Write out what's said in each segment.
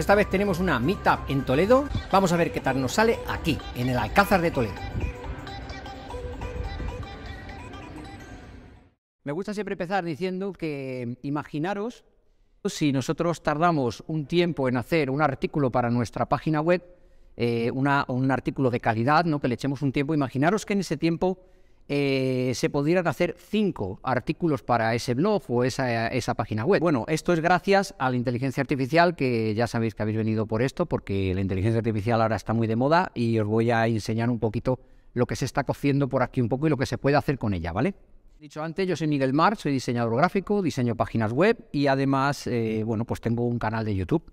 Esta vez tenemos una meetup en Toledo. Vamos a ver qué tal nos sale aquí, en el Alcázar de Toledo. Me gusta siempre empezar diciendo que imaginaros si nosotros tardamos un tiempo en hacer un artículo para nuestra página web, eh, un artículo de calidad, ¿no? que le echemos un tiempo, imaginaros que en ese tiempo eh, se podrían hacer cinco artículos para ese blog o esa, esa, página web. Bueno, esto es gracias a la inteligencia artificial, que ya sabéis que habéis venido por esto, porque la inteligencia artificial ahora está muy de moda y os voy a enseñar un poquito lo que se está cociendo por aquí un poco y lo que se puede hacer con ella, ¿vale? Dicho antes, yo soy Miguel Mar, soy diseñador gráfico, diseño páginas web y además, eh, bueno, pues tengo un canal de YouTube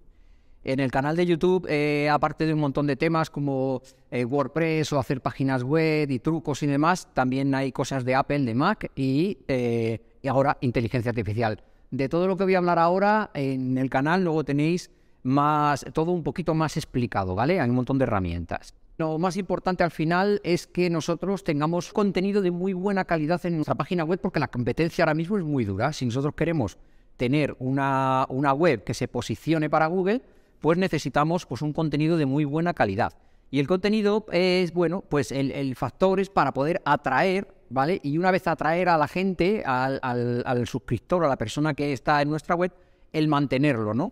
en el canal de YouTube, eh, aparte de un montón de temas como eh, WordPress o hacer páginas web y trucos y demás, también hay cosas de Apple, de Mac eh, y, ahora inteligencia artificial. De todo lo que voy a hablar ahora en el canal, luego tenéis más, todo un poquito más explicado, ¿vale? Hay un montón de herramientas. Lo más importante al final es que nosotros tengamos contenido de muy buena calidad en nuestra página web porque la competencia ahora mismo es muy dura. Si nosotros queremos tener una web que se posicione para Google, pues necesitamos pues, un contenido de muy buena calidad. Y el contenido es, bueno, pues el, factor es para poder atraer, ¿vale? Y una vez atraer a la gente, al, al, suscriptor, a la persona que está en nuestra web, el mantenerlo, ¿no?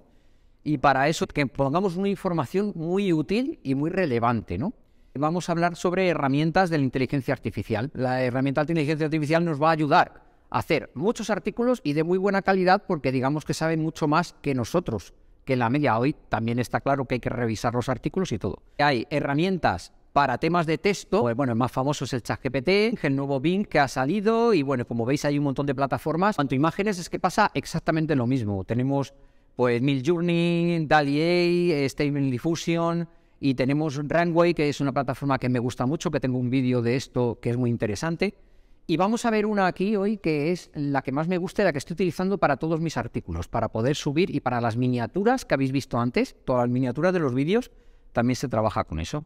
Y para eso que pongamos una información muy útil y muy relevante, ¿no? Vamos a hablar sobre herramientas de la inteligencia artificial. La herramienta de inteligencia artificial nos va a ayudar a hacer muchos artículos y de muy buena calidad porque digamos que saben mucho más que nosotros que en la media hoy también está claro que hay que revisar los artículos y todo. Hay herramientas para temas de texto, pues bueno, el más famoso es el ChatGPT, el nuevo Bing que ha salido y bueno, como veis hay un montón de plataformas. Cuanto a imágenes es que pasa exactamente lo mismo. Tenemos pues Midjourney, DALI-A, Stable Diffusion y tenemos Runway, que es una plataforma que me gusta mucho, que tengo un vídeo de esto que es muy interesante. Y vamos a ver una aquí hoy que es la que más me gusta y la que estoy utilizando para todos mis artículos, para poder subir y para las miniaturas que habéis visto antes, todas las miniaturas de los vídeos, también se trabaja con eso.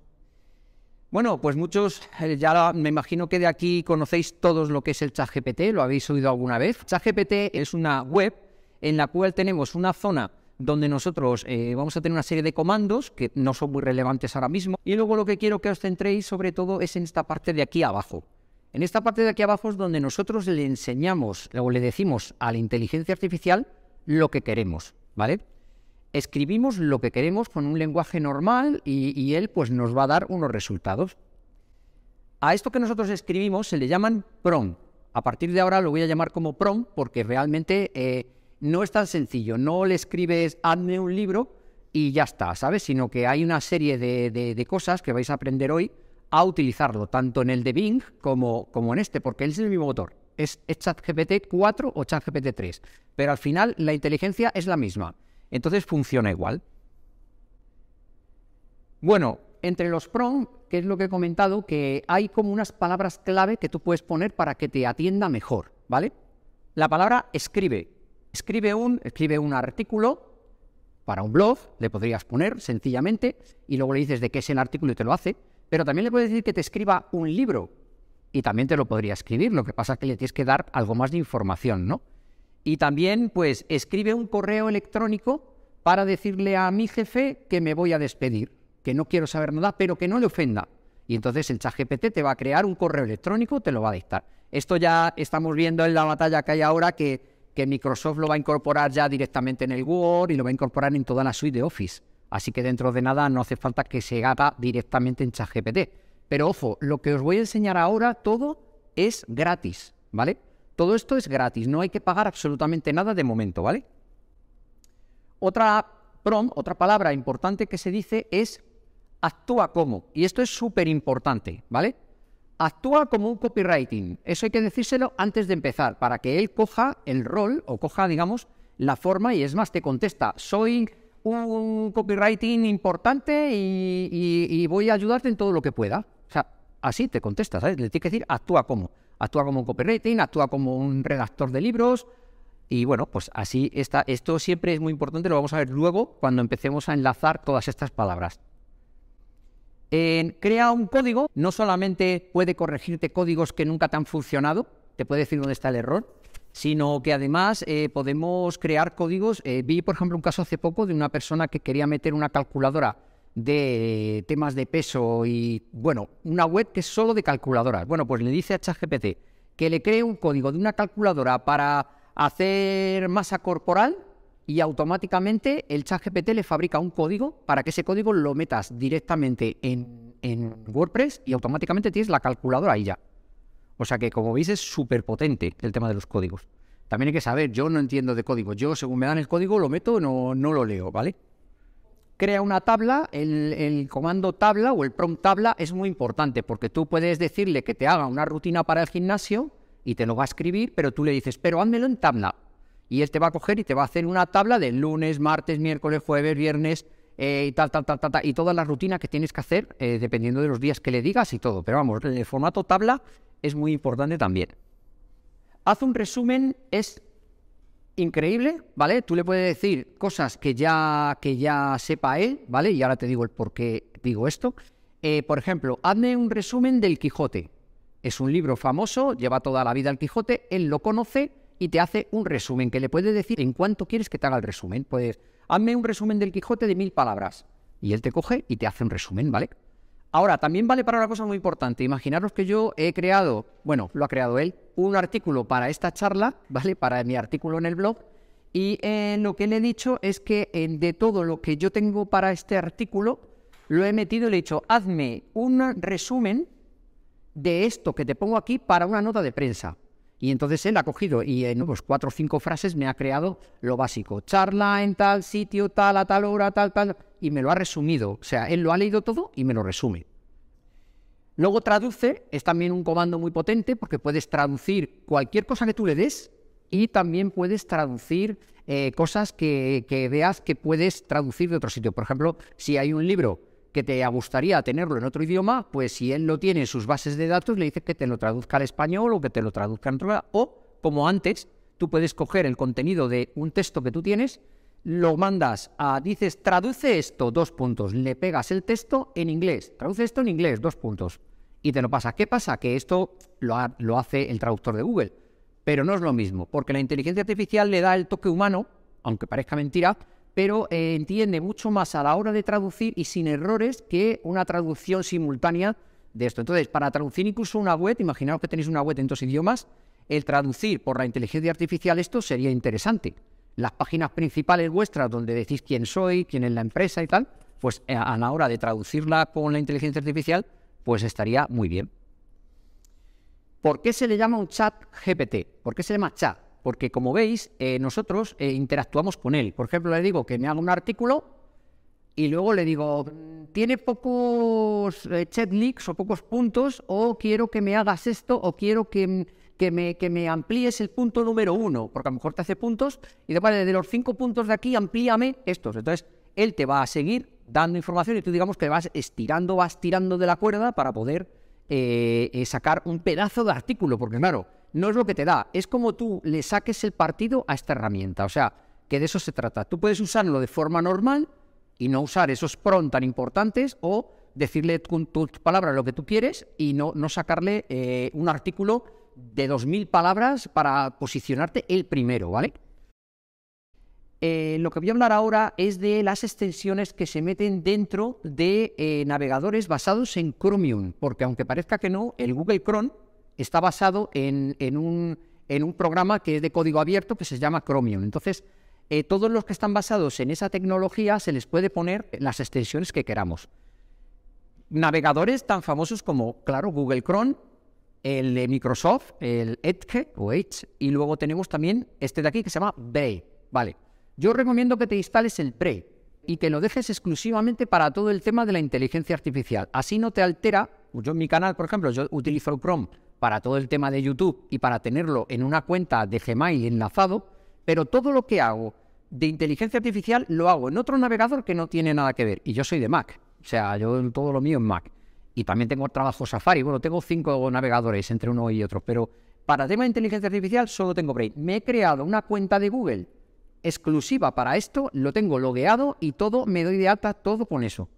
Bueno, pues muchos, eh, ya me imagino que de aquí conocéis todos lo que es el ChatGPT, lo habéis oído alguna vez. ChatGPT es una web en la cual tenemos una zona donde nosotros eh, vamos a tener una serie de comandos que no son muy relevantes ahora mismo. Y luego lo que quiero que os centréis sobre todo es en esta parte de aquí abajo en esta parte de aquí abajo es donde nosotros le enseñamos o le decimos a la inteligencia artificial lo que queremos, ¿vale? Escribimos lo que queremos con un lenguaje normal y, él pues nos va a dar unos resultados. A esto que nosotros escribimos se le llaman PROM. A partir de ahora lo voy a llamar como PROM porque realmente eh, no es tan sencillo. No le escribes hazme un libro y ya está, ¿sabes? Sino que hay una serie de cosas que vais a aprender hoy a utilizarlo, tanto en el de Bing como, como en este, porque es el mismo motor. Es, ChatGPT 4 o ChatGPT 3, pero al final la inteligencia es la misma. Entonces funciona igual. Bueno, entre los prompts, que es lo que he comentado, que hay como unas palabras clave que tú puedes poner para que te atienda mejor, ¿vale? La palabra escribe. Escribe un, escribe un artículo para un blog, le podrías poner sencillamente, y luego le dices de qué es el artículo y te lo hace. Pero también le puedes decir que te escriba un libro y también te lo podría escribir. Lo que pasa es que le tienes que dar algo más de información, ¿no? Y también, pues, escribe un correo electrónico para decirle a mi jefe que me voy a despedir, que no quiero saber nada, pero que no le ofenda. Y entonces el ChatGPT te va a crear un correo electrónico, te lo va a dictar. Esto ya estamos viendo en la batalla que hay ahora que, que Microsoft lo va a incorporar ya directamente en el Word y lo va a incorporar en toda la suite de Office. Así que dentro de nada no hace falta que se haga directamente en ChatGPT. Pero ojo, lo que os voy a enseñar ahora todo es gratis, ¿vale? Todo esto es gratis, no hay que pagar absolutamente nada de momento, ¿vale? Otra prom, otra palabra importante que se dice es actúa como, y esto es súper importante, ¿vale? Actúa como un copywriting, eso hay que decírselo antes de empezar, para que él coja el rol o coja, digamos, la forma y es más, te contesta, soy un copywriting importante y, voy a ayudarte en todo lo que pueda. O sea, así te contestas, ¿sabes? Le tienes que decir, actúa como. Actúa como un copywriting, actúa como un redactor de libros. Y bueno, pues así está. Esto siempre es muy importante, lo vamos a ver luego cuando empecemos a enlazar todas estas palabras. En crea un código, no solamente puede corregirte códigos que nunca te han funcionado, te puede decir dónde está el error, sino que además eh, podemos crear códigos. Eh, vi, por ejemplo, un caso hace poco de una persona que quería meter una calculadora de temas de peso y, bueno, una web que es solo de calculadoras. Bueno, pues le dice a ChatGPT que le cree un código de una calculadora para hacer masa corporal y automáticamente el ChatGPT le fabrica un código para que ese código lo metas directamente en, en WordPress y automáticamente tienes la calculadora ahí ya. O sea que, como veis, es súper potente el tema de los códigos. También hay que saber, yo no entiendo de código. Yo, según me dan el código, lo meto, no, no lo leo, ¿vale? Crea una tabla, el, el comando tabla o el prompt tabla es muy importante porque tú puedes decirle que te haga una rutina para el gimnasio y te lo va a escribir, pero tú le dices, pero házmelo en tabla. Y él te va a coger y te va a hacer una tabla de lunes, martes, miércoles, jueves, viernes, eh, y tal, tal, tal, tal, y todas las rutinas que tienes que hacer eh, dependiendo de los días que le digas y todo. Pero vamos, el formato tabla es muy importante también. Haz un resumen, es increíble, ¿vale? Tú le puedes decir cosas que ya, que ya sepa él, ¿vale? Y ahora te digo el por qué digo esto. Eh, por ejemplo, hazme un resumen del Quijote. Es un libro famoso, lleva toda la vida el Quijote, él lo conoce y te hace un resumen que le puedes decir en cuánto quieres que te haga el resumen. Puedes hazme un resumen del Quijote de mil palabras. Y él te coge y te hace un resumen, ¿vale? Ahora, también vale para una cosa muy importante. Imaginaros que yo he creado, bueno, lo ha creado él, un artículo para esta charla, ¿vale? Para mi artículo en el blog. Y eh, lo que le he dicho es que eh, de todo lo que yo tengo para este artículo, lo he metido y le he dicho, hazme un resumen de esto que te pongo aquí para una nota de prensa. Y entonces él ha cogido y en unos pues, cuatro o cinco frases me ha creado lo básico. Charla en tal sitio, tal, a tal hora, tal, tal. Y me lo ha resumido. O sea, él lo ha leído todo y me lo resume. Luego traduce, es también un comando muy potente porque puedes traducir cualquier cosa que tú le des y también puedes traducir eh, cosas que, que veas que puedes traducir de otro sitio. Por ejemplo, si hay un libro que te gustaría tenerlo en otro idioma, pues si él lo tiene en sus bases de datos, le dices que te lo traduzca al español o que te lo traduzca en idioma. O, como antes, tú puedes coger el contenido de un texto que tú tienes, lo mandas a, dices, traduce esto, dos puntos, le pegas el texto en inglés, traduce esto en inglés, dos puntos, y te lo pasa. ¿Qué pasa? Que esto lo, lo hace el traductor de Google, pero no es lo mismo, porque la inteligencia artificial le da el toque humano, aunque parezca mentira, pero eh, entiende mucho más a la hora de traducir y sin errores que una traducción simultánea de esto. Entonces, para traducir incluso una web, imaginaos que tenéis una web en dos idiomas, el traducir por la inteligencia artificial esto sería interesante. Las páginas principales vuestras, donde decís quién soy, quién es la empresa y tal, pues eh, a la hora de traducirla con la inteligencia artificial, pues estaría muy bien. ¿Por qué se le llama un chat GPT? ¿Por qué se llama chat? porque como veis, eh, nosotros eh, interactuamos con él. Por ejemplo, le digo que me haga un artículo y luego le digo, mm, tiene pocos eh, checklists o pocos puntos, o quiero que me hagas esto, o quiero que, mm, que, me, amplíes el punto número uno, porque a lo mejor te hace puntos y después vale, de los cinco puntos de aquí, amplíame estos. Entonces, él te va a seguir dando información y tú digamos que vas estirando, vas tirando de la cuerda para poder eh, sacar un pedazo de artículo, porque claro, no es lo que te da, es como tú le saques el partido a esta herramienta. O sea, que de eso se trata. Tú puedes usarlo de forma normal y no usar esos pron tan importantes o decirle con tus palabras lo que tú quieres y no, no sacarle eh, un artículo de 2.000 palabras para posicionarte el primero, ¿vale? Eh, lo que voy a hablar ahora es de las extensiones que se meten dentro de eh, navegadores basados en Chromium, porque aunque parezca que no, el Google Chrome está basado en, un, programa que es de código abierto que se llama Chromium. Entonces, eh, todos los que están basados en esa tecnología se les puede poner las extensiones que queramos. Navegadores tan famosos como, claro, Google Chrome, el de Microsoft, el Edge o Edge, y luego tenemos también este de aquí que se llama Brave. Vale, yo recomiendo que te instales el Pre y que lo dejes exclusivamente para todo el tema de la inteligencia artificial. Así no te altera. Pues yo en mi canal, por ejemplo, yo utilizo Chrome para todo el tema de YouTube y para tenerlo en una cuenta de Gmail enlazado, pero todo lo que hago de inteligencia artificial lo hago en otro navegador que no tiene nada que ver. Y yo soy de Mac, o sea, yo todo lo mío es Mac. Y también tengo trabajo Safari, bueno, tengo cinco navegadores entre uno y otro, pero para tema de inteligencia artificial solo tengo Brain. Me he creado una cuenta de Google exclusiva para esto, lo tengo logueado y todo, me doy de alta todo con eso.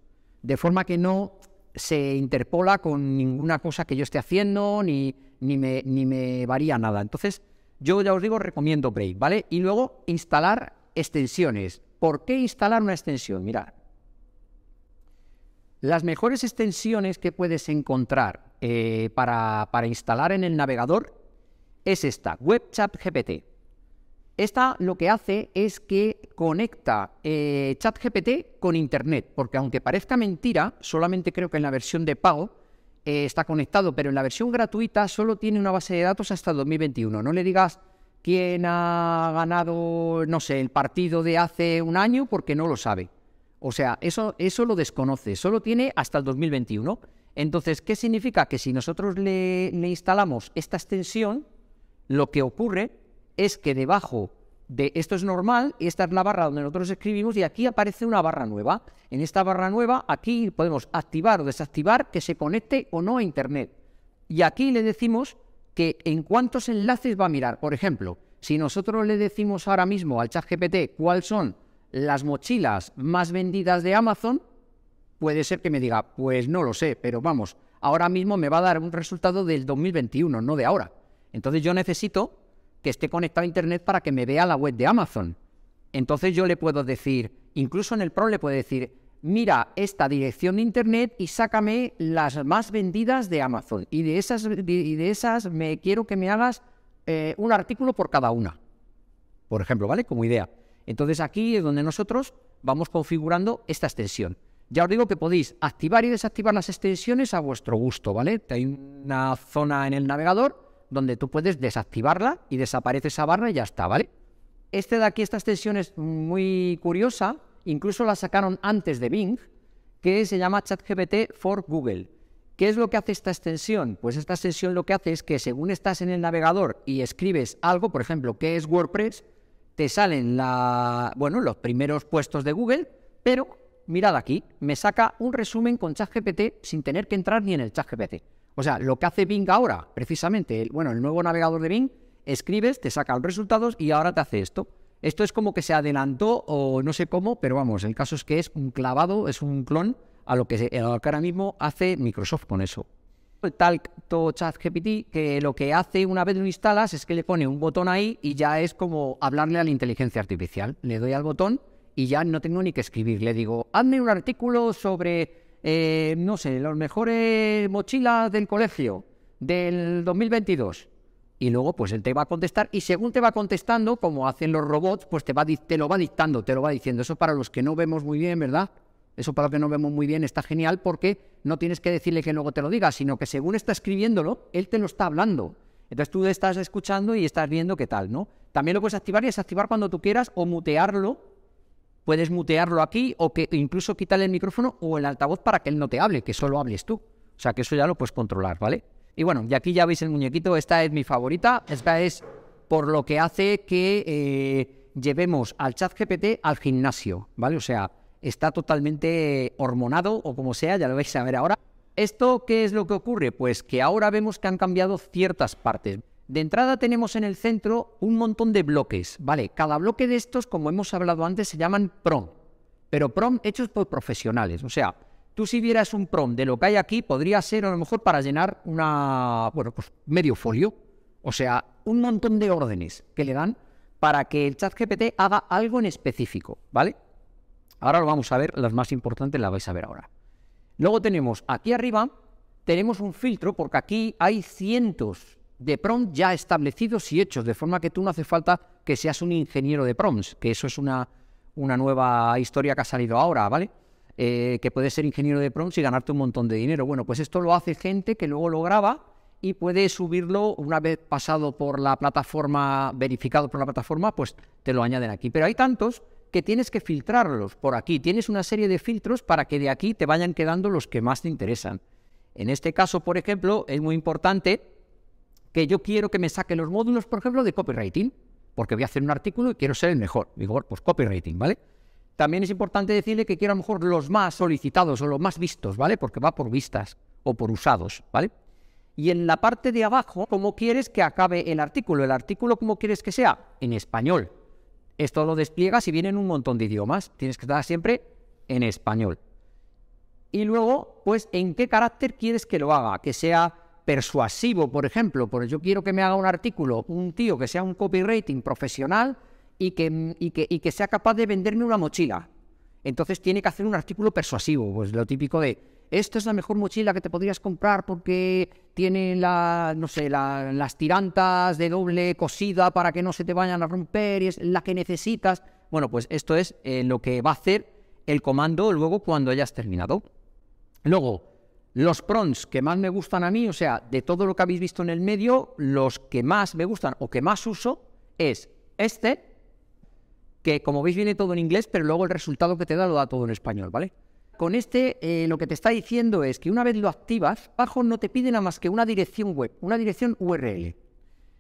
De forma que no se interpola con ninguna cosa que yo esté haciendo, ni, ni, me, varía nada. Entonces, yo ya os digo, recomiendo Brave, ¿vale? Y luego, instalar extensiones. ¿Por qué instalar una extensión? Mirad, las mejores extensiones que puedes encontrar eh, para, para, instalar en el navegador es esta, WebChat GPT. Esta lo que hace es que conecta eh, ChatGPT con Internet, porque aunque parezca mentira, solamente creo que en la versión de pago eh, está conectado, pero en la versión gratuita solo tiene una base de datos hasta 2021. No le digas quién ha ganado, no sé, el partido de hace un año porque no lo sabe. O sea, eso, eso lo desconoce, solo tiene hasta el 2021. Entonces, ¿qué significa? Que si nosotros le instalamos esta extensión, lo que ocurre es que debajo de esto es normal, y esta es la barra donde nosotros escribimos y aquí aparece una barra nueva. En esta barra nueva aquí podemos activar o desactivar que se conecte o no a Internet. Y aquí le decimos que en cuántos enlaces va a mirar. Por ejemplo, si nosotros le decimos ahora mismo al chat GPT cuáles son las mochilas más vendidas de Amazon, puede ser que me diga, pues no lo sé, pero vamos, ahora mismo me va a dar un resultado del 2021, no de ahora. Entonces yo necesito que esté conectado a Internet para que me vea la web de Amazon. Entonces yo le puedo decir, incluso en el PRO le puedo decir, mira esta dirección de Internet y sácame las más vendidas de Amazon. Y de esas, de esas me quiero que me hagas eh, un artículo por cada una. Por ejemplo, ¿vale? Como idea. Entonces aquí es donde nosotros vamos configurando esta extensión. Ya os digo que podéis activar y desactivar las extensiones a vuestro gusto, ¿vale? Hay una zona en el navegador donde tú puedes desactivarla y desaparece esa barra y ya está, ¿vale? Este de aquí, esta extensión es muy curiosa, incluso la sacaron antes de Bing, que se llama ChatGPT for Google. ¿Qué es lo que hace esta extensión? Pues esta extensión lo que hace es que según estás en el navegador y escribes algo, por ejemplo, que es WordPress, te salen bueno, los primeros puestos de Google, pero mirad aquí, me saca un resumen con ChatGPT sin tener que entrar ni en el ChatGPT. O sea, lo que hace Bing ahora, precisamente, bueno, el nuevo navegador de Bing, escribes, te saca los resultados y ahora te hace esto. Esto es como que se adelantó o no sé cómo, pero vamos, el caso es que es un clavado, es un clon a lo que, ahora mismo hace Microsoft con eso. El ChatGPT que lo que hace una vez lo instalas es que le pone un botón ahí y ya es como hablarle a la inteligencia artificial. Le doy al botón y ya no tengo ni que escribir. Le digo, hazme un artículo sobre eh, no sé, los mejores mochilas del colegio del 2022. Y luego, pues él te va a contestar y según te va contestando, como hacen los robots, pues te, va, te lo va dictando, te lo va diciendo. Eso para los que no vemos muy bien, ¿verdad? Eso para los que no vemos muy bien está genial porque no tienes que decirle que luego te lo diga, sino que según está escribiéndolo, él te lo está hablando. Entonces tú estás escuchando y estás viendo qué tal, ¿no? También lo puedes activar y desactivar cuando tú quieras o mutearlo Puedes mutearlo aquí o que incluso quitarle el micrófono o el altavoz para que él no te hable, que solo hables tú. O sea, que eso ya lo puedes controlar, ¿vale? Y bueno, y aquí ya veis el muñequito, esta es mi favorita, esta es por lo que hace que eh, llevemos al chat GPT al gimnasio, ¿vale? O sea, está totalmente hormonado o como sea, ya lo vais a ver ahora. ¿Esto qué es lo que ocurre? Pues que ahora vemos que han cambiado ciertas partes. De entrada tenemos en el centro un montón de bloques, ¿vale? Cada bloque de estos, como hemos hablado antes, se llaman prom, pero prom hechos por profesionales. O sea, tú si vieras un prom de lo que hay aquí, podría ser a lo mejor para llenar una, bueno, pues medio folio. O sea, un montón de órdenes que le dan para que el chat GPT haga algo en específico, ¿vale? Ahora lo vamos a ver, las más importantes las vais a ver ahora. Luego tenemos aquí arriba, tenemos un filtro, porque aquí hay cientos de prompt ya establecidos y hechos, de forma que tú no hace falta que seas un ingeniero de prompts, que eso es una, una nueva historia que ha salido ahora, ¿vale? Eh, que puedes ser ingeniero de prompts y ganarte un montón de dinero. Bueno, pues esto lo hace gente que luego lo graba y puede subirlo una vez pasado por la plataforma, verificado por la plataforma, pues te lo añaden aquí. Pero hay tantos que tienes que filtrarlos por aquí. Tienes una serie de filtros para que de aquí te vayan quedando los que más te interesan. En este caso, por ejemplo, es muy importante que yo quiero que me saque los módulos, por ejemplo, de copywriting, porque voy a hacer un artículo y quiero ser el mejor. Digo, pues copywriting, ¿vale? También es importante decirle que quiero a lo mejor los más solicitados o los más vistos, ¿vale? Porque va por vistas o por usados, ¿vale? Y en la parte de abajo, ¿cómo quieres que acabe el artículo? ¿El artículo cómo quieres que sea? En español. Esto lo despliegas y viene en un montón de idiomas. Tienes que estar siempre en español. Y luego, pues, ¿en qué carácter quieres que lo haga? ¿Que sea persuasivo, por ejemplo, porque yo quiero que me haga un artículo un tío que sea un copywriting profesional y que, y que, sea capaz de venderme una mochila. Entonces tiene que hacer un artículo persuasivo, pues lo típico de, esto es la mejor mochila que te podrías comprar porque tiene la, no sé, las tirantas de doble cosida para que no se te vayan a romper y es la que necesitas. Bueno, pues esto es eh, lo que va a hacer el comando luego cuando hayas terminado. Luego, los prons que más me gustan a mí, o sea, de todo lo que habéis visto en el medio, los que más me gustan o que más uso es este, que como veis viene todo en inglés, pero luego el resultado que te da lo da todo en español, ¿vale? Con este eh, lo que te está diciendo es que una vez lo activas, bajo no te pide nada más que una dirección web, una dirección URL.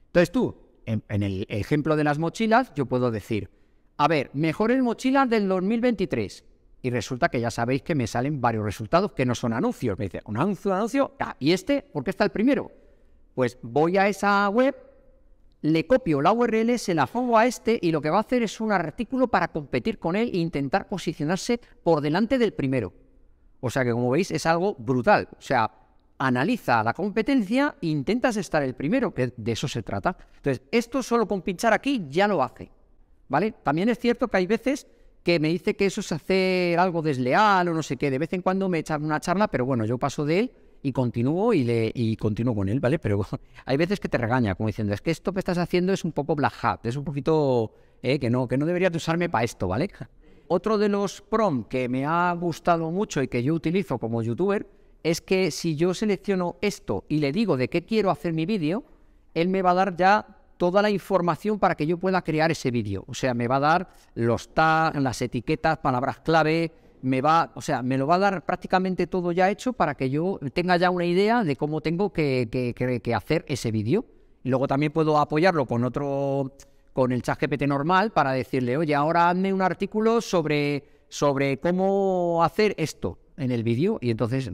Entonces tú, en, en el ejemplo de las mochilas, yo puedo decir, a ver, mejores mochilas del 2023 y resulta que ya sabéis que me salen varios resultados que no son anuncios. Me dice, un anuncio, un anuncio, ¿y este? ¿Por qué está el primero? Pues voy a esa web, le copio la URL, se la pongo a este y lo que va a hacer es un artículo para competir con él e intentar posicionarse por delante del primero. O sea que como veis es algo brutal. O sea, analiza la competencia e intentas estar el primero, que de eso se trata. Entonces, esto solo con pinchar aquí ya lo hace. ¿Vale? También es cierto que hay veces que me dice que eso es hacer algo desleal o no sé qué. De vez en cuando me echan una charla, pero bueno, yo paso de él y continúo y, le, y continúo con él, ¿vale? Pero hay veces que te regaña, como diciendo, es que esto que estás haciendo es un poco black hat, es un poquito eh, que no, que no deberías usarme para esto, ¿vale? Otro de los prom que me ha gustado mucho y que yo utilizo como youtuber es que si yo selecciono esto y le digo de qué quiero hacer mi vídeo, él me va a dar ya toda la información para que yo pueda crear ese vídeo. O sea, me va a dar los tags, las etiquetas, palabras clave, me va, o sea, me lo va a dar prácticamente todo ya hecho para que yo tenga ya una idea de cómo tengo que, hacer ese vídeo. Luego también puedo apoyarlo con otro, con el chat GPT normal para decirle, oye, ahora hazme un artículo sobre, sobre cómo hacer esto en el vídeo y entonces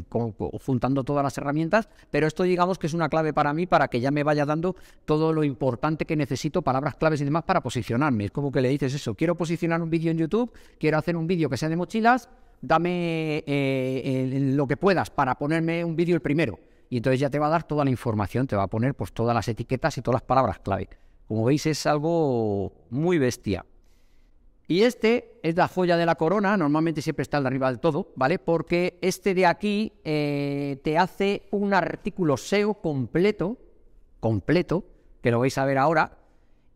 juntando todas las herramientas, pero esto digamos que es una clave para mí para que ya me vaya dando todo lo importante que necesito, palabras claves y demás para posicionarme. Es como que le dices eso, quiero posicionar un vídeo en YouTube, quiero hacer un vídeo que sea de mochilas, dame eh, lo que puedas para ponerme un vídeo el primero. Y entonces ya te va a dar toda la información, te va a poner pues todas las etiquetas y todas las palabras clave. Como veis es algo muy bestia. Y este es la joya de la corona, normalmente siempre está al de arriba del todo, ¿vale? Porque este de aquí eh, te hace un artículo SEO completo, completo, que lo vais a ver ahora,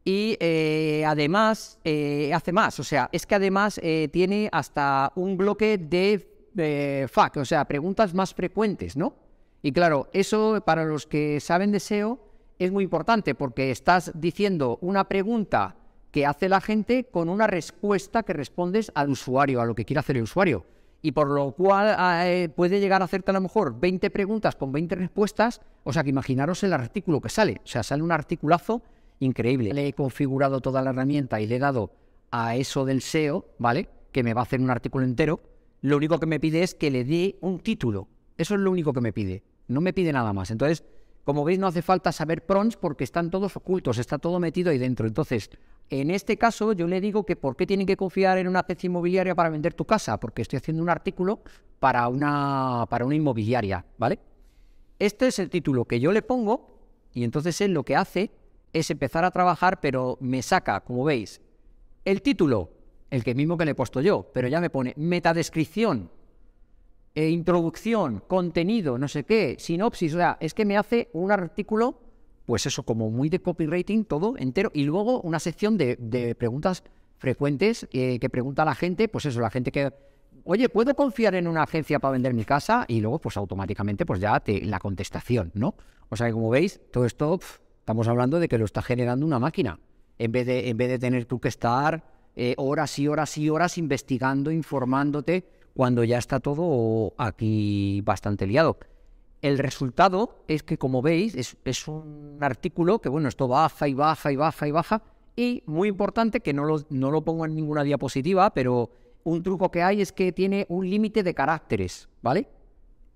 y eh, además eh, hace más, o sea, es que además tiene hasta un bloque de, de FAQ, o sea, preguntas más frecuentes, ¿no? Y claro, eso para los que saben de SEO es muy importante porque estás diciendo una pregunta que hace la gente con una respuesta que respondes al usuario, a lo que quiere hacer el usuario. Y por lo cual eh, puede llegar a hacerte a lo mejor 20 preguntas con 20 respuestas. O sea que imaginaros el artículo que sale. O sea, sale un articulazo increíble. Le he configurado toda la herramienta y le he dado a eso del SEO, ¿vale? Que me va a hacer un artículo entero. Lo único que me pide es que le dé un título. Eso es lo único que me pide. No me pide nada más. Entonces, como veis, no hace falta saber prompts porque están todos ocultos, está todo metido ahí dentro. Entonces, en este caso, yo le digo que por qué tienen que confiar en una agencia inmobiliaria para vender tu casa, porque estoy haciendo un artículo para una, para una inmobiliaria, ¿vale? Este es el título que yo le pongo y entonces él lo que hace es empezar a trabajar, pero me saca, como veis, el título, el que mismo que le he puesto yo, pero ya me pone metadescripción, e introducción, contenido, no sé qué, sinopsis, o sea, es que me hace un artículo pues eso, como muy de copywriting, todo entero. Y luego una sección de, preguntas frecuentes eh, que pregunta la gente, pues eso, la gente que, oye, ¿puedo confiar en una agencia para vender mi casa? Y luego, pues automáticamente, pues ya te, la contestación, ¿no? O sea que como veis, todo esto estamos hablando de que lo está generando una máquina. En vez de, en vez de tener tú que estar eh, horas y horas y horas investigando, informándote, cuando ya está todo aquí bastante liado. El resultado es que, como veis, es, un artículo que, bueno, esto baja y baja y baja y baja. Y muy importante, que no lo, no pongo en ninguna diapositiva, pero un truco que hay es que tiene un límite de caracteres, ¿vale?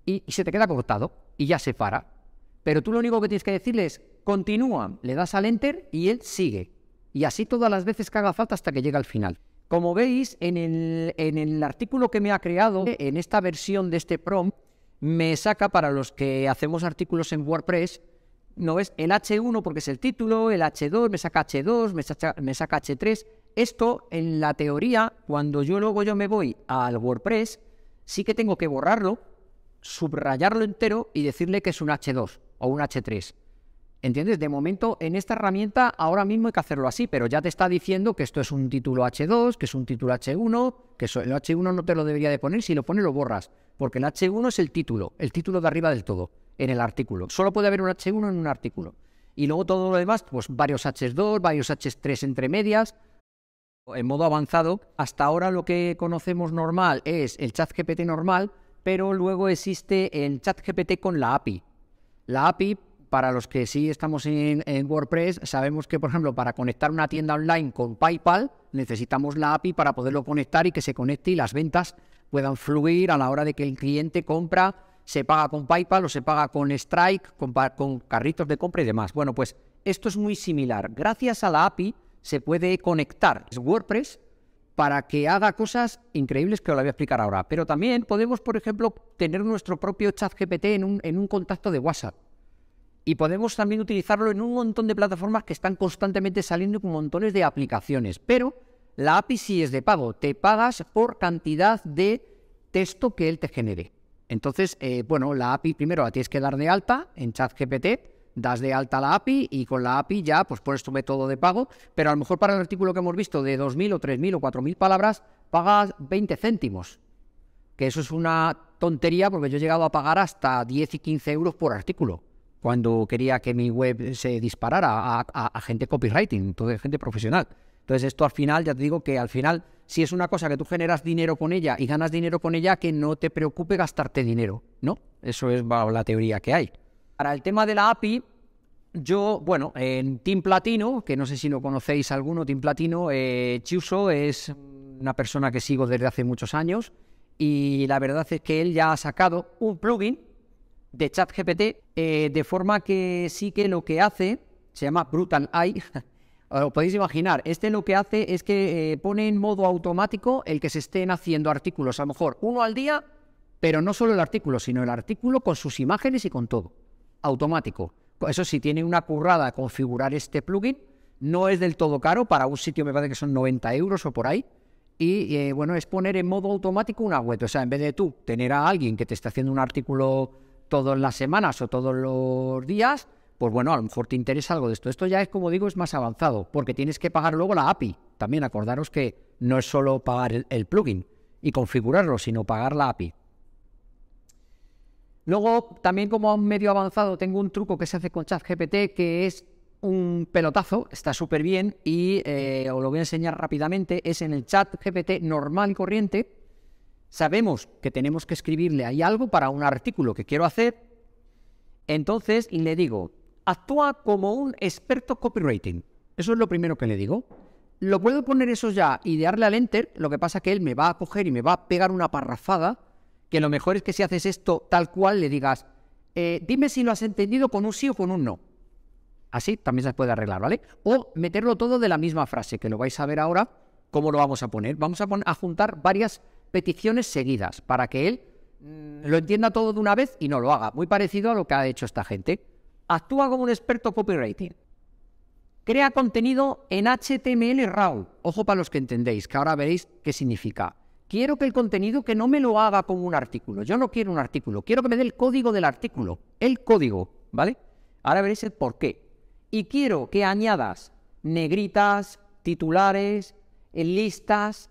Y, se te queda cortado y ya se para. Pero tú lo único que tienes que decirle es, continúa, le das al enter y él sigue. Y así todas las veces que haga falta hasta que llega al final. Como veis, en el, en el artículo que me ha creado, en esta versión de este prompt, me saca para los que hacemos artículos en WordPress, no es el H1 porque es el título, el H2 me saca H2, me saca, H3. Esto en la teoría, cuando yo luego yo me voy al WordPress, sí que tengo que borrarlo, subrayarlo entero y decirle que es un H2 o un H3. ¿Entiendes? De momento, en esta herramienta ahora mismo hay que hacerlo así, pero ya te está diciendo que esto es un título H2, que es un título H1, que el H1 no te lo debería de poner, si lo pone lo borras, porque el H1 es el título, el título de arriba del todo, en el artículo. Solo puede haber un H1 en un artículo. Y luego todo lo demás, pues varios H2, varios H3 entre medias, en modo avanzado. Hasta ahora lo que conocemos normal es el chat GPT normal, pero luego existe el chat GPT con la API. La API para los que sí estamos en, WordPress, sabemos que, por ejemplo, para conectar una tienda online con PayPal, necesitamos la API para poderlo conectar y que se conecte y las ventas puedan fluir a la hora de que el cliente compra, se paga con PayPal o se paga con Strike, con, carritos de compra y demás. Bueno, pues esto es muy similar. Gracias a la API se puede conectar WordPress para que haga cosas increíbles que os la voy a explicar ahora. Pero también podemos, por ejemplo, tener nuestro propio chat GPT en un contacto de WhatsApp y podemos también utilizarlo en un montón de plataformas que están constantemente saliendo con montones de aplicaciones. Pero la API sí es de pago, te pagas por cantidad de texto que él te genere. Entonces, eh, bueno, la API primero la tienes que dar de alta en ChatGPT, das de alta la API y con la API ya pues pones tu método de pago, pero a lo mejor para el artículo que hemos visto de 2.000 o 3.000 o 4.000 palabras pagas 20 céntimos, que eso es una tontería porque yo he llegado a pagar hasta 10 y 15 euros por artículo cuando quería que mi web se disparara a, gente copywriting, gente profesional. Entonces esto al final, ya te digo que al final, si es una cosa que tú generas dinero con ella y ganas dinero con ella, que no te preocupe gastarte dinero, ¿no? Eso es la teoría que hay. Para el tema de la API, yo, bueno, en Team Platino, que no sé si lo conocéis alguno, Team Platino, eh, Chiuso es una persona que sigo desde hace muchos años y la verdad es que él ya ha sacado un plugin de ChatGPT, eh, de forma que sí que lo que hace, se llama Brutal Eye, os podéis imaginar, este lo que hace es que eh, pone en modo automático el que se estén haciendo artículos, a lo mejor uno al día, pero no solo el artículo, sino el artículo con sus imágenes y con todo, automático. Eso sí, tiene una currada configurar este plugin, no es del todo caro, para un sitio me parece que son 90 euros o por ahí, y eh, bueno, es poner en modo automático una web. O sea, en vez de tú tener a alguien que te está haciendo un artículo todas las semanas o todos los días, pues bueno, a lo mejor te interesa algo de esto. Esto ya es, como digo, es más avanzado, porque tienes que pagar luego la API. También acordaros que no es solo pagar el, plugin y configurarlo, sino pagar la API. Luego, también como medio avanzado, tengo un truco que se hace con ChatGPT que es un pelotazo, está súper bien y eh, os lo voy a enseñar rápidamente. Es en el ChatGPT normal y corriente sabemos que tenemos que escribirle ahí algo para un artículo que quiero hacer, entonces y le digo, actúa como un experto copywriting. Eso es lo primero que le digo. Lo puedo poner eso ya y darle al enter, lo que pasa que él me va a coger y me va a pegar una parrafada, que lo mejor es que si haces esto tal cual le digas, eh, dime si lo has entendido con un sí o con un no. Así también se puede arreglar, ¿vale? O meterlo todo de la misma frase, que lo vais a ver ahora cómo lo vamos a poner. Vamos a, a juntar varias peticiones seguidas para que él mm, lo entienda todo de una vez y no lo haga. Muy parecido a lo que ha hecho esta gente. Actúa como un experto copywriting. Crea contenido en HTML RAW. Ojo para los que entendéis, que ahora veréis qué significa. Quiero que el contenido que no me lo haga como un artículo. Yo no quiero un artículo. Quiero que me dé el código del artículo. El código, ¿vale? Ahora veréis el por qué. Y quiero que añadas negritas, titulares, listas,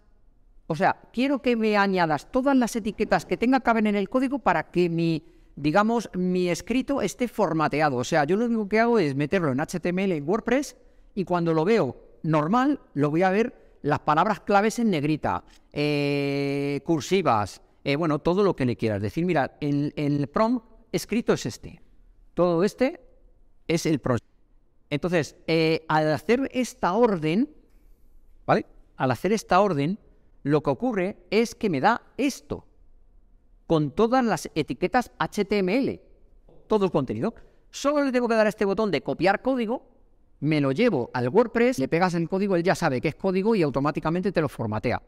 o sea, quiero que me añadas todas las etiquetas que tenga caben en el código para que mi, digamos, mi escrito esté formateado. O sea, yo lo único que hago es meterlo en HTML en WordPress y cuando lo veo normal, lo voy a ver las palabras claves en negrita, eh, cursivas, eh, bueno, todo lo que le quieras decir. Mira, el, el prompt escrito es este. Todo este es el proyecto. Entonces, eh, al hacer esta orden, ¿vale? Al hacer esta orden, lo que ocurre es que me da esto, con todas las etiquetas HTML, todo el contenido. Solo le tengo que dar a este botón de copiar código, me lo llevo al WordPress, le pegas el código, él ya sabe que es código y automáticamente te lo formatea.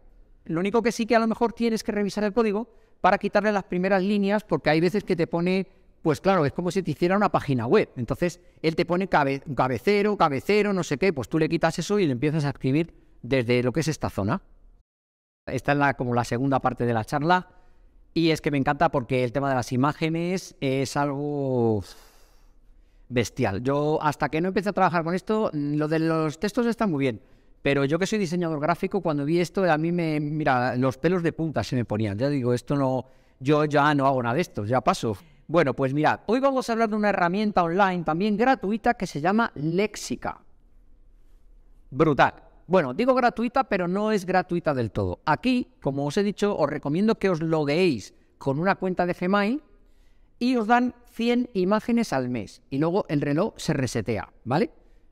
Lo único que sí que a lo mejor tienes que revisar el código para quitarle las primeras líneas, porque hay veces que te pone, pues claro, es como si te hiciera una página web. Entonces, él te pone cabe, cabecero, cabecero, no sé qué, pues tú le quitas eso y le empiezas a escribir desde lo que es esta zona. Esta es como la segunda parte de la charla. Y es que me encanta porque el tema de las imágenes es algo bestial. Yo hasta que no empecé a trabajar con esto, lo de los textos está muy bien. Pero yo que soy diseñador gráfico, cuando vi esto, a mí me, mira, los pelos de punta se me ponían. Ya digo, esto no, yo ya no hago nada de esto, ya paso. Bueno, pues mirad, hoy vamos a hablar de una herramienta online también gratuita que se llama Léxica. Brutal. Bueno, digo gratuita, pero no es gratuita del todo. Aquí, como os he dicho, os recomiendo que os logueéis con una cuenta de Gmail y os dan 100 imágenes al mes y luego el reloj se resetea, ¿vale?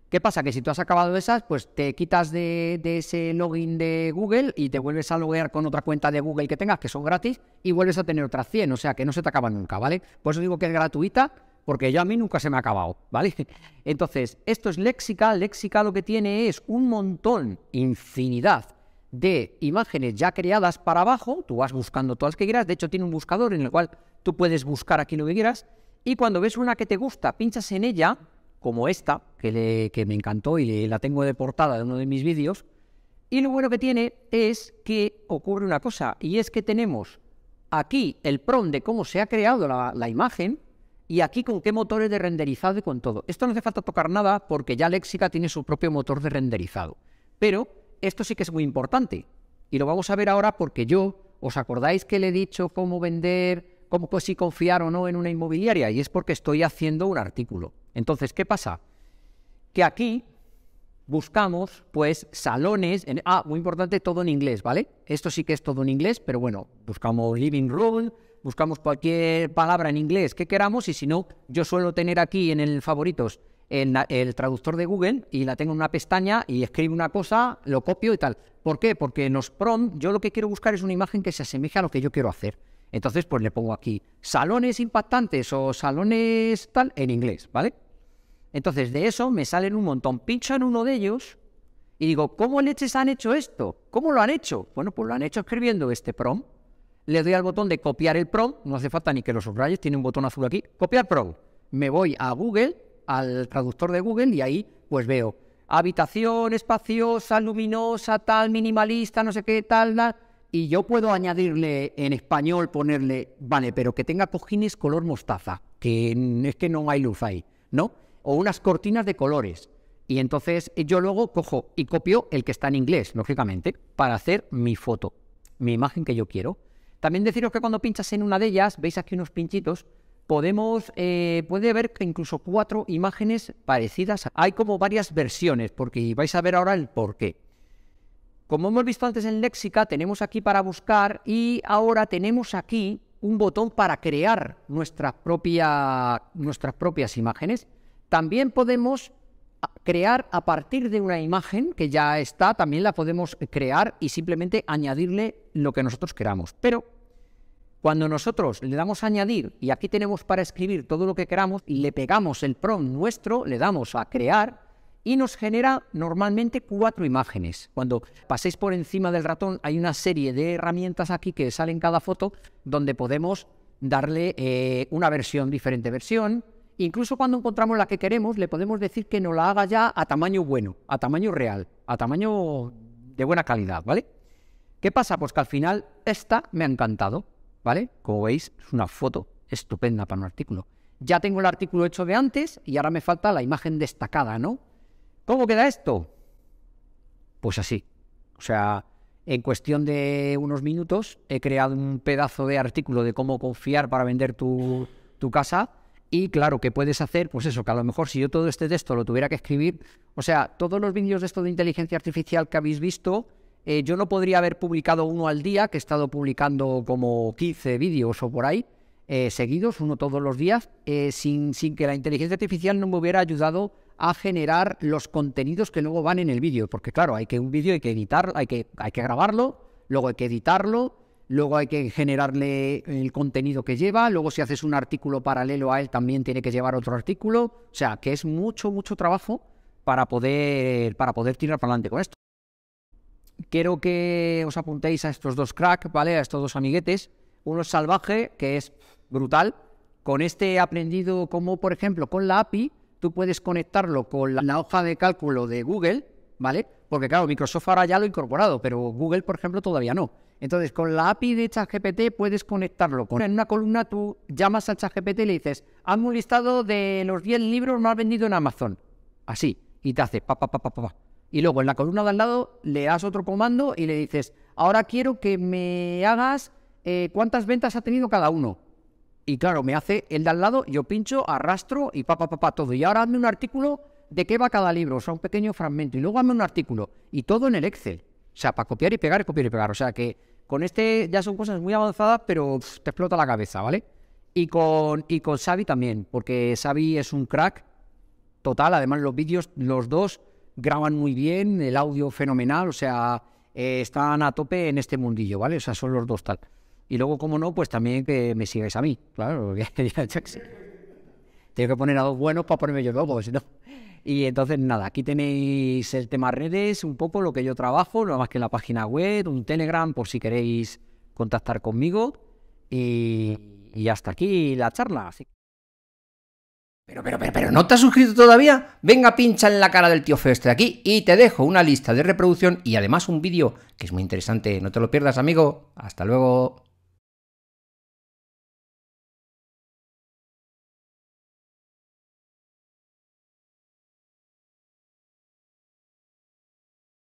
¿Qué pasa? Que si tú has acabado esas, pues te quitas de, ese login de Google y te vuelves a loguear con otra cuenta de Google que tengas, que son gratis, y vuelves a tener otras 100, o sea que no se te acaban nunca, ¿vale? Por eso digo que es gratuita, porque yo a mí nunca se me ha acabado, ¿vale? Entonces, esto es léxica. Léxica lo que tiene es un montón, infinidad de imágenes ya creadas para abajo. Tú vas buscando todas las que quieras. De hecho, tiene un buscador en el cual tú puedes buscar aquí lo que quieras. Y cuando ves una que te gusta, pinchas en ella, como esta, que, me encantó y la tengo de portada de uno de mis vídeos. Y lo bueno que tiene es que ocurre una cosa, y es que tenemos aquí el pron de cómo se ha creado la imagen, y aquí con qué motores de renderizado y con todo. Esto no hace falta tocar nada porque ya Léxica tiene su propio motor de renderizado. Pero esto sí que es muy importante. Y lo vamos a ver ahora porque yo, ¿os acordáis que le he dicho cómo vender, cómo pues, si confiar o no en una inmobiliaria? Y es porque estoy haciendo un artículo. Entonces, ¿qué pasa? Que aquí buscamos pues salones, ah, muy importante, todo en inglés, ¿vale? Esto sí que es todo en inglés, pero bueno, buscamos living room, buscamos cualquier palabra en inglés que queramos y si no, yo suelo tener aquí en el favoritos el traductor de Google y la tengo en una pestaña y escribo una cosa, lo copio y tal. ¿Por qué? Porque en los prompt yo lo que quiero buscar es una imagen que se asemeje a lo que yo quiero hacer. Entonces, pues le pongo aquí salones impactantes o salones tal en inglés, ¿vale? Entonces, de eso me salen un montón. Pincho en uno de ellos y digo, ¿cómo leches han hecho esto? ¿Cómo lo han hecho? Bueno, pues lo han hecho escribiendo este prompt le doy al botón de copiar el prompt, no hace falta ni que lo subrayes, tiene un botón azul aquí, copiar prompt. Me voy a Google, al traductor de Google, y ahí pues veo habitación espaciosa, luminosa, tal, minimalista, no sé qué, tal, tal. Y yo puedo añadirle en español, ponerle, vale, pero que tenga cojines color mostaza, que es que no hay luz ahí, ¿no? O unas cortinas de colores. Y entonces eh, yo luego cojo y copio el que está en inglés, lógicamente, para hacer mi foto, mi imagen que yo quiero. También deciros que cuando pinchas en una de ellas, veis aquí unos pinchitos, podemos, eh, puede ver incluso cuatro imágenes parecidas. Hay como varias versiones, porque vais a ver ahora el por qué. Como hemos visto antes en Léxica, tenemos aquí para buscar y ahora tenemos aquí un botón para crear nuestras propias imágenes. También podemos ah, crear a partir de una imagen que ya está, también la podemos crear y simplemente añadirle lo que nosotros queramos. Pero cuando nosotros le damos a añadir y aquí tenemos para escribir todo lo que queramos, y le pegamos el prompt nuestro, le damos a crear y nos genera normalmente cuatro imágenes. Cuando paséis por encima del ratón hay una serie de herramientas aquí que salen cada foto donde podemos darle eh, una versión, diferente versión. Incluso cuando encontramos la que queremos, le podemos decir que nos la haga ya a tamaño bueno, a tamaño real, a tamaño de buena calidad, ¿vale? ¿Qué pasa? Pues que al final esta me ha encantado ¿vale? Como veis, es una foto estupenda para un artículo. Ya tengo el artículo hecho de antes y ahora me falta la imagen destacada, ¿no? ¿Cómo queda esto? Pues así. O sea, en cuestión de unos minutos he creado un pedazo de artículo de cómo confiar para vender tu, tu casa. Y claro, que puedes hacer? Pues eso, que a lo mejor si yo todo este texto lo tuviera que escribir, o sea, todos los vídeos de esto de inteligencia artificial que habéis visto, eh, yo no podría haber publicado uno al día, que he estado publicando como 15 vídeos o por ahí, eh, seguidos, uno todos los días, eh, sin, sin, que la inteligencia artificial no me hubiera ayudado a generar los contenidos que luego van en el vídeo. Porque claro, hay que un vídeo hay que editar, hay que, hay que grabarlo, luego hay que editarlo, luego hay que generarle el contenido que lleva, luego si haces un artículo paralelo a él también tiene que llevar otro artículo. O sea, que es mucho, mucho trabajo para poder, para poder tirar para adelante con esto quiero que os apuntéis a estos dos crack, ¿vale? A estos dos amiguetes. Uno es salvaje, que es brutal. Con este he aprendido cómo, por ejemplo, con la API, tú puedes conectarlo con la, hoja de cálculo de Google, ¿vale? Porque claro, Microsoft ahora ya lo ha incorporado, pero Google, por ejemplo, todavía no. Entonces, con la API de ChatGPT puedes conectarlo. Con... En una columna tú llamas a ChatGPT y le dices, hazme un listado de los 10 libros más vendidos en Amazon. Así. Y te hace, pa, pa, pa, pa, pa. Y luego en la columna de al lado le das otro comando y le dices, ahora quiero que me hagas eh, cuántas ventas ha tenido cada uno. Y claro, me hace el de al lado, yo pincho, arrastro y pa pa pa, todo. Y ahora hazme un artículo de qué va cada libro, o sea, un pequeño fragmento. Y luego hazme un artículo. Y todo en el Excel. O sea, para copiar y pegar, copiar y pegar. O sea que con este ya son cosas muy avanzadas, pero te explota la cabeza, ¿vale? Y con, y con Xavi también, porque Xavi es un crack total. Además, los vídeos, los dos graban muy bien, el audio fenomenal, o sea, eh, están a tope en este mundillo, ¿vale? O sea, son los dos tal. Y luego, como no, pues también que me sigáis a mí, claro. Tengo que poner a dos buenos para ponerme yo luego, si no. Y entonces, nada, aquí tenéis el tema redes, un poco lo que yo trabajo, nada más que en la página web, un Telegram, por si queréis contactar conmigo. Y, hasta aquí la charla. Así. Pero, pero, pero, pero, ¿no te has suscrito todavía? Venga, pincha en la cara del tío feo este de aquí y te dejo una lista de reproducción y además un vídeo que es muy interesante. No te lo pierdas, amigo. Hasta luego.